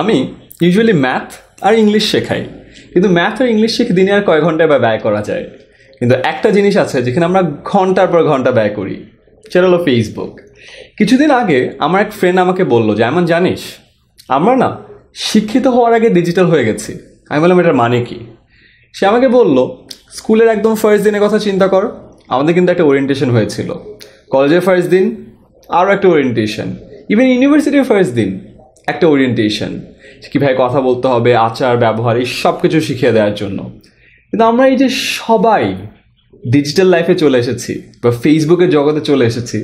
আমি usually math আর English শেখাই কিন্তু ম্যাথ আর ইংলিশ শিখে দিনে আর কয় ঘন্টায় বা ব্যয় করা যায় কিন্তু একটা জিনিস আছে যেখানে আমরা ঘন্টার পর ঘন্টা ব্যয় করি সেটা হলো ফেসবুক কিছুদিন আগে আমার এক ফ্রেন্ড আমাকে বললো যে এমন জানিস আমরা না শিক্ষিত হওয়ার আগে ডিজিটাল হয়ে গেছি আমি বললাম এটার মানে কি সে আমাকে বলল স্কুলের একদম ফার্স্ট দিনের কথা চিন্তা কর আমাদের কিন্তু একটা ওরিয়েন্টেশন হয়েছিল কলেজের ফার্স্ট দিন আরও একটা ওরিয়েন্টেশন ইভেন ইউনিভার্সিটির ফার্স্ট দিন একটা ওরিয়েন্টেশন কীভাবে কথা বলতে হবে আচার ব্যবহার এই সব কিছু শিখিয়ে দেওয়ার জন্য কিন্তু আমরা এই যে সবাই ডিজিটাল লাইফে চলে এসেছি বা ফেসবুকের জগতে চলে এসেছি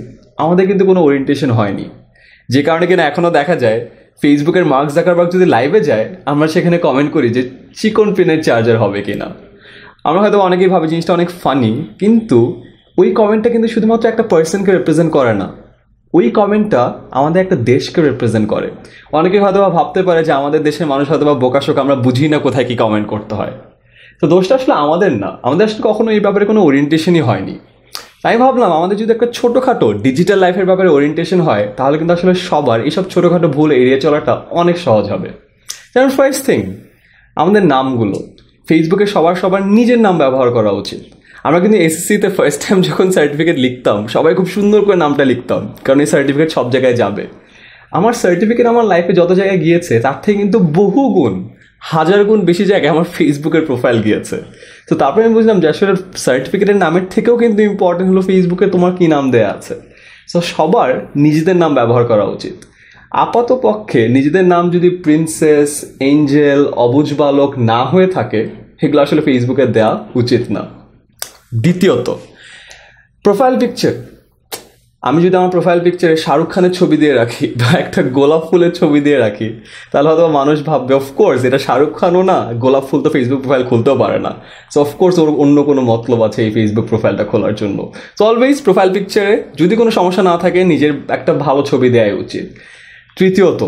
আমাদের কিন্তু কোনো ওরিয়েন্টেশন হয়নি যে কারণে কিনা এখনও দেখা যায় ফেসবুকের মার্ক জাকারবার্গ যদি লাইভে যায় আমরা সেখানে কমেন্ট করি যে চিকন পেনের চার্জার হবে কিনা আমরা হয়তো অনেকেই ভাবি জিনিসটা অনেক ফানি কিন্তু ওই কমেন্টটা কিন্তু শুধুমাত্র একটা পার্সনকে রিপ্রেজেন্ট করে না ওই কমেন্টটা আমাদের একটা দেশকে রিপ্রেজেন্ট করে অনেকে হয়তো বা ভাবতে পারে যে আমাদের দেশের মানুষ হয়তো বা বোকাশোক আমরা বুঝি না কোথায় কী কমেন্ট করতে হয় তো দোষটা আসলে আমাদের না আমাদের আসলে কখনো এই ব্যাপারে কোনো ওরিয়েন্টেশনই হয়নি তাই ভাবলাম আমাদের যদি একটা ছোটোখাটো ডিজিটাল লাইফের ব্যাপারে ওরিয়েন্টেশন হয় তাহলে কিন্তু আসলে সবার এইসব ছোটোখাটো ভুল এড়িয়ে চলাটা অনেক সহজ হবে যেমন ফার্স্ট থিং আমাদের নামগুলো ফেসবুকে সবার সবার নিজের নাম ব্যবহার করা উচিত আমরা কিন্তু এসএসসিতে ফার্স্ট টাইম যখন সার্টিফিকেট লিখতাম সবাই খুব সুন্দর করে নামটা লিখতাম কারণ এই সার্টিফিকেট সব জায়গায় যাবে আমার সার্টিফিকেট আমার লাইফে যত জায়গায় গিয়েছে তার থেকে কিন্তু বহু গুণ হাজার গুণ বেশি জায়গায় আমার ফেসবুকের প্রোফাইল গিয়েছে তো তারপরে আমি বুঝলাম যে আসলে সার্টিফিকেটের নামের থেকেও কিন্তু ইম্পর্টেন্ট হলো ফেসবুকে তোমার কী নাম দেওয়া আছে সো সবার নিজেদের নাম ব্যবহার করা উচিত আপাত পক্ষে নিজেদের নাম যদি প্রিন্সেস এঞ্জেল অবুজ বালক না হয়ে থাকে সেগুলো আসলে ফেসবুকে দেওয়া উচিত না দ্বিতীয়ত প্রোফাইল পিকচার আমি যদি আমার প্রোফাইল পিকচারে শাহরুখ খানের ছবি দিয়ে রাখি বা একটা গোলাপ ফুলের ছবি দিয়ে রাখি তাহলে হয়তো মানুষ ভাববে অফকোর্স এটা শাহরুখ খানও না গোলাপ ফুল তো ফেসবুক প্রোফাইল খুলতেও পারে না সো অফকোর্স ওর অন্য কোনো মতলব আছে এই ফেসবুক প্রোফাইলটা খোলার জন্য সো অলওয়েজ প্রোফাইল পিকচারে যদি কোনো সমস্যা না থাকে নিজের একটা ভালো ছবি দেওয়াই উচিত তৃতীয়ত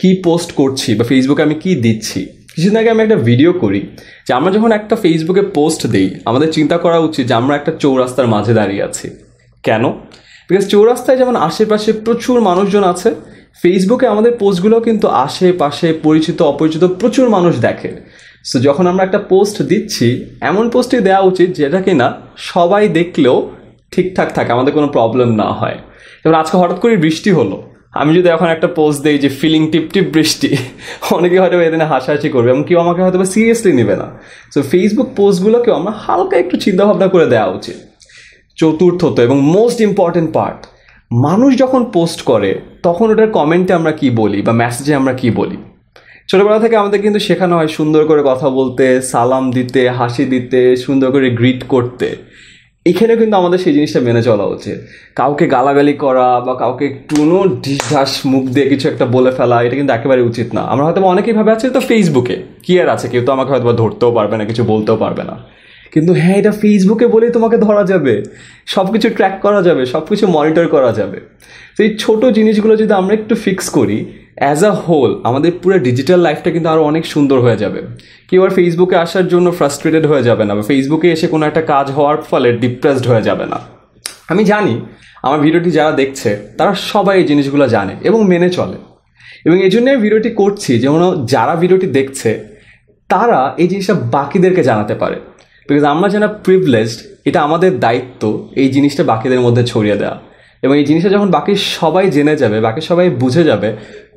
কি পোস্ট করছি বা ফেসবুকে আমি কি দিচ্ছি কিছুদিন আগে আমি একটা ভিডিও করি যে আমরা যখন একটা ফেসবুকে পোস্ট দিই আমাদের চিন্তা করা উচিত যে আমরা একটা চৌরাস্তার মাঝে দাঁড়িয়ে আছি কেন বিকজ চৌরাস্তায় যেমন আশেপাশে প্রচুর মানুষজন আছে ফেসবুকে আমাদের পোস্টগুলো কিন্তু আশেপাশে পরিচিত অপরিচিত প্রচুর মানুষ দেখে সো যখন আমরা একটা পোস্ট দিচ্ছি এমন পোস্টই দেওয়া উচিত যেটা কিনা সবাই দেখলেও ঠিকঠাক থাকে আমাদের কোনো প্রবলেম না হয় যেমন আজকে হঠাৎ করে বৃষ্টি হলো আমি যদি এখন একটা পোস্ট দিই যে ফিলিং টিপ টিপ বৃষ্টি অনেকে হয়তো এদিনে হাসাহাসি করবে এবং কেউ আমাকে হয়তো সিরিয়াসলি নেবে না সো ফেসবুক পোস্টগুলোকেও আমার হালকা একটু চিন্তাভাবনা করে দেওয়া উচিত চতুর্থত এবং মোস্ট ইম্পর্ট্যান্ট পার্ট মানুষ যখন পোস্ট করে তখন ওটার কমেন্টে আমরা কি বলি বা মেসেজে আমরা কি বলি ছোটোবেলা থেকে আমাদের কিন্তু শেখানো হয় সুন্দর করে কথা বলতে সালাম দিতে হাসি দিতে সুন্দর করে গ্রিট করতে এখানে কিন্তু আমাদের সেই জিনিসটা মেনে চলা উচিত কাউকে গালাগালি করা বা কাউকে কোনো ঢিসঢাস মুখ দিয়ে কিছু একটা বলে ফেলা এটা কিন্তু একেবারে উচিত না আমরা হয়তো অনেকেই ভাবে আছে তো ফেসবুকে কি আর আছে কেউ তো আমাকে হয়তো ধরতেও পারবে না কিছু বলতেও পারবে না কিন্তু হ্যাঁ এটা ফেসবুকে বলেই তোমাকে ধরা যাবে সব কিছু ট্র্যাক করা যাবে সব কিছু মনিটর করা যাবে তো এই ছোটো জিনিসগুলো যদি আমরা একটু ফিক্স করি অ্যাজ আ হোল আমাদের পুরো ডিজিটাল লাইফটা কিন্তু আরও অনেক সুন্দর হয়ে যাবে কেউ আর ফেসবুকে আসার জন্য ফ্রাস্ট্রেটেড হয়ে যাবে না বা ফেসবুকে এসে কোনো একটা কাজ হওয়ার ফলে ডিপ্রেসড হয়ে যাবে না আমি জানি আমার ভিডিওটি যারা দেখছে তারা সবাই এই জিনিসগুলো জানে এবং মেনে চলে এবং এই জন্যই ভিডিওটি করছি যেমন যারা ভিডিওটি দেখছে তারা এই জিনিসটা বাকিদেরকে জানাতে পারে বিকজ আমরা যারা প্রিভলেজড এটা আমাদের দায়িত্ব এই জিনিসটা বাকিদের মধ্যে ছড়িয়ে দেওয়া এবং এই জিনিসটা যখন বাকি সবাই জেনে যাবে বাকি সবাই বুঝে যাবে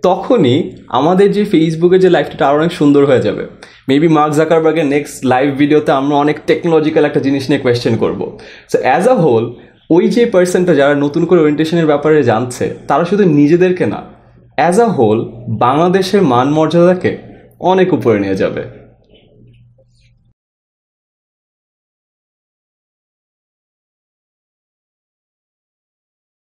তখনই আমাদের যে ফেসবুকে যে লাইফটা আরও অনেক সুন্দর হয়ে যাবে মেবি মার্ক জাকারবার্গের নেক্সট লাইভ ভিডিওতে আমরা অনেক টেকনোলজিক্যাল একটা জিনিস নিয়ে কোয়েশ্চেন করবো সো অ্যাজ আ হোল ওই যে পার্সনটা যারা নতুন করে ওরিয়েন্টেশনের ব্যাপারে জানছে তারা শুধু নিজেদেরকে না অ্যাজ আ হোল বাংলাদেশের মান মর্যাদাকে অনেক উপরে নিয়ে যাবে